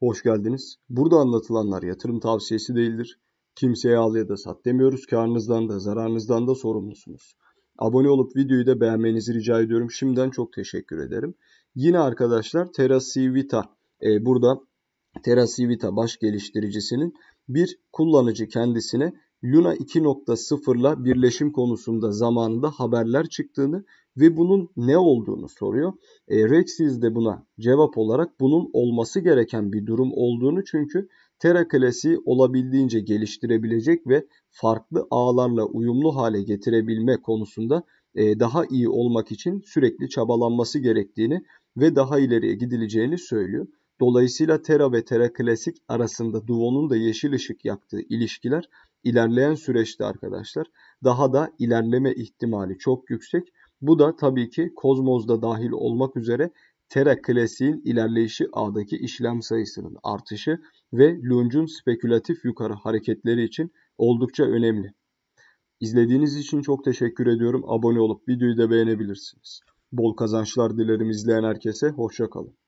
Hoş geldiniz. Burada anlatılanlar yatırım tavsiyesi değildir. Kimseye al ya da sat demiyoruz. Karnınızdan da zararınızdan da sorumlusunuz. Abone olup videoyu da beğenmenizi rica ediyorum. Şimdiden çok teşekkür ederim. Yine arkadaşlar Terra Civita e, burada Terra Civita baş geliştiricisinin bir kullanıcı kendisine Luna 2.0 ile birleşim konusunda zamanında haberler çıktığını ve bunun ne olduğunu soruyor. E, Rexis de buna cevap olarak bunun olması gereken bir durum olduğunu çünkü Terra klasiği olabildiğince geliştirebilecek ve farklı ağlarla uyumlu hale getirebilme konusunda e, daha iyi olmak için sürekli çabalanması gerektiğini ve daha ileriye gidileceğini söylüyor. Dolayısıyla Tera ve Tera Klasik arasında Duo'nun da yeşil ışık yaktığı ilişkiler ilerleyen süreçte arkadaşlar daha da ilerleme ihtimali çok yüksek. Bu da tabii ki Kozmos'da dahil olmak üzere Tera Klasik'in ilerleyişi A'daki işlem sayısının artışı ve Lunge'un spekülatif yukarı hareketleri için oldukça önemli. İzlediğiniz için çok teşekkür ediyorum. Abone olup videoyu da beğenebilirsiniz. Bol kazançlar dilerim izleyen herkese. Hoşçakalın.